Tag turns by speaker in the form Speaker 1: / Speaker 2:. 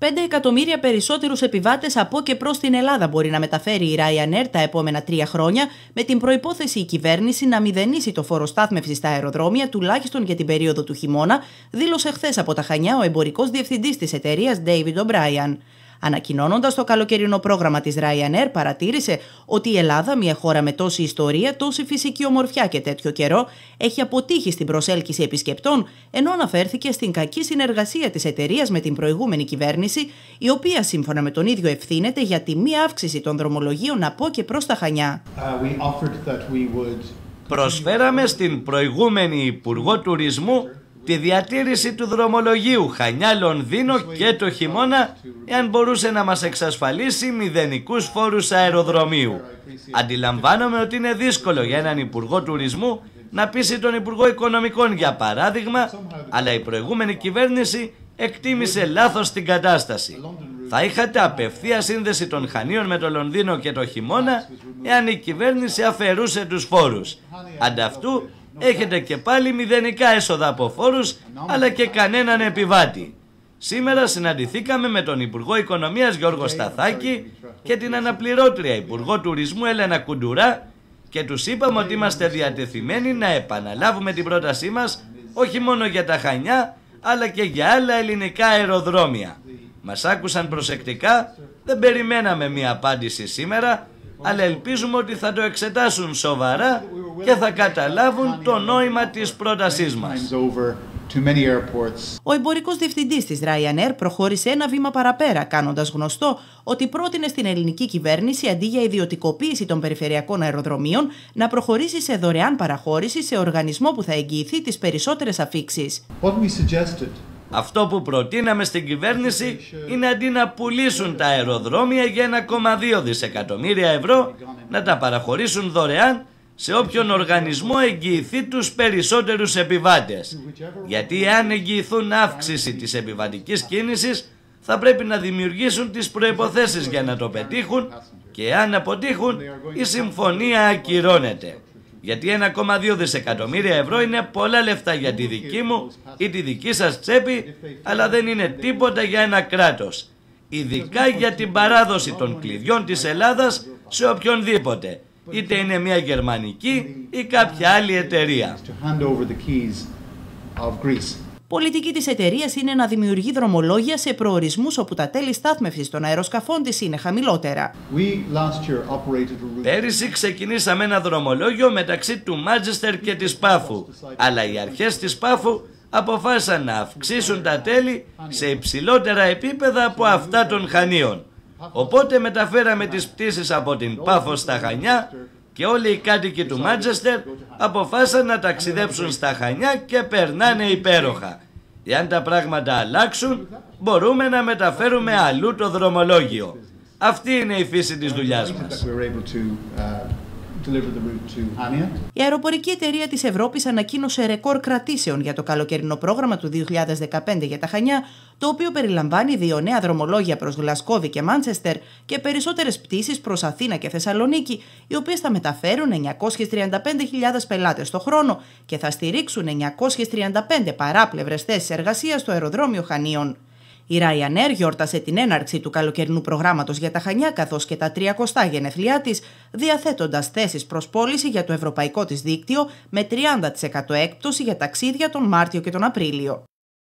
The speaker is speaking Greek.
Speaker 1: 5 εκατομμύρια περισσότερους επιβάτες από και προς την Ελλάδα μπορεί να μεταφέρει η Ryanair τα επόμενα τρία χρόνια, με την προπόθεση η κυβέρνηση να μηδενίσει το φόρο στάθμευσης στα αεροδρόμια τουλάχιστον για την περίοδο του χειμώνα, δήλωσε χθες από τα Χανιά ο εμπορικός διευθυντής της εταιρείας David O'Brien. Ανακοινώνοντας το καλοκαιρινό πρόγραμμα της Ryanair, παρατήρησε ότι η Ελλάδα, μια χώρα με τόση ιστορία, τόση φυσική ομορφιά και τέτοιο καιρό, έχει αποτύχει στην προσέλκυση επισκεπτών, ενώ αναφέρθηκε στην κακή συνεργασία της εταιρείας με την προηγούμενη κυβέρνηση, η οποία σύμφωνα με τον ίδιο ευθύνεται για τη μη αύξηση των δρομολογίων από και προς τα Χανιά. Uh,
Speaker 2: Προσφέραμε στην προηγούμενη Υπουργό Τουρισμού τη διατήρηση του δρομολογίου Χανιά-Λονδίνο και το χειμώνα εάν μπορούσε να μας εξασφαλίσει μηδενικούς φόρους αεροδρομίου. Αντιλαμβάνομαι ότι είναι δύσκολο για έναν Υπουργό Τουρισμού να πείσει τον Υπουργό Οικονομικών για παράδειγμα, αλλά η προηγούμενη κυβέρνηση εκτίμησε λάθος την κατάσταση. Θα είχατε απευθεία σύνδεση των Χανίων με το Λονδίνο και το χειμώνα εάν η κυβέρνηση αφαιρούσε τους φόρους. Ανταυτού έχετε και πάλι μηδενικά έσοδα από φόρους αλλά και κανέναν επιβάτη. Σήμερα συναντηθήκαμε με τον Υπουργό Οικονομίας Γιώργο ε, Σταθάκη και την αναπληρώτρια Υπουργό Τουρισμού Έλενα Κουντουρά και τους είπαμε ότι είμαστε διατεθειμένοι να επαναλάβουμε την πρότασή μας όχι μόνο για τα Χανιά αλλά και για άλλα ελληνικά αεροδρόμια. Μας άκουσαν προσεκτικά, δεν περιμέναμε μία απάντηση σήμερα αλλά ελπίζουμε ότι θα το εξετάσουν σοβαρά και θα καταλάβουν το νόημα της πρότασής μας.
Speaker 1: Ο εμπορικός διευθυντής της Ryanair προχώρησε ένα βήμα παραπέρα, κάνοντας γνωστό ότι πρότεινε στην ελληνική κυβέρνηση αντί για ιδιωτικοποίηση των περιφερειακών αεροδρομίων να προχωρήσει σε δωρεάν παραχώρηση σε οργανισμό που θα εγγυηθεί τις περισσότερες αφήξεις.
Speaker 2: Αυτό που προτείναμε στην κυβέρνηση είναι αντί να πουλήσουν τα αεροδρόμια για 1,2 δισεκατομμύρια ευρώ να τα παραχωρήσουν δωρεάν σε όποιον οργανισμό εγγυηθεί τους περισσότερους επιβάτες. Γιατί αν εγγυηθούν αύξηση της επιβατικής κίνησης θα πρέπει να δημιουργήσουν τις προϋποθέσεις για να το πετύχουν και αν αποτύχουν η συμφωνία ακυρώνεται. Γιατί 1,2 δισεκατομμύρια ευρώ είναι πολλά λεφτά για τη δική μου ή τη δική σας τσέπη, αλλά δεν είναι τίποτα για ένα κράτος. Ειδικά για την παράδοση των κλειδιών της Ελλάδας σε οποιονδήποτε, είτε είναι μια γερμανική ή κάποια άλλη εταιρεία.
Speaker 1: Πολιτική της εταιρείας είναι να δημιουργεί δρομολόγια σε προορισμούς όπου τα τέλη στάθμευσης των αεροσκαφών της είναι χαμηλότερα.
Speaker 2: Πέρυσι ξεκινήσαμε ένα δρομολόγιο μεταξύ του Μάτζεστερ και της Πάφου. Αλλά οι αρχές της Πάφου αποφάσισαν να αυξήσουν τα τέλη σε υψηλότερα επίπεδα από αυτά των Χανίων. Οπότε μεταφέραμε τις πτήσεις από την Πάφο στα Χανιά και όλοι οι κάτοικοι του Μάντζεστερ αποφάσαν να ταξιδέψουν στα Χανιά και περνάνε υπέροχα. Εάν τα πράγματα αλλάξουν, μπορούμε να μεταφέρουμε αλλού το δρομολόγιο. Αυτή είναι η φύση της δουλειάς μας.
Speaker 1: Η αεροπορική εταιρεία της Ευρώπης ανακοίνωσε ρεκόρ κρατήσεων για το καλοκαιρινό πρόγραμμα του 2015 για τα Χανιά, το οποίο περιλαμβάνει δύο νέα δρομολόγια προς Γλασκόβη και Μάντσεστερ και περισσότερες πτήσεις προς Αθήνα και Θεσσαλονίκη, οι οποίες θα μεταφέρουν 935.000 πελάτες το χρόνο και θα στηρίξουν 935 παράπλευρες θέσεις εργασίας στο αεροδρόμιο Χανίων. Η Ryanair γιόρτασε την έναρξη του καλοκαιρινού προγράμματος για τα Χανιά καθώς και τα 300 γενεθλιά της, διαθέτοντας θέσεις προς για το ευρωπαϊκό της δίκτυο με 30% έκπτωση για ταξίδια τον Μάρτιο και τον Απρίλιο.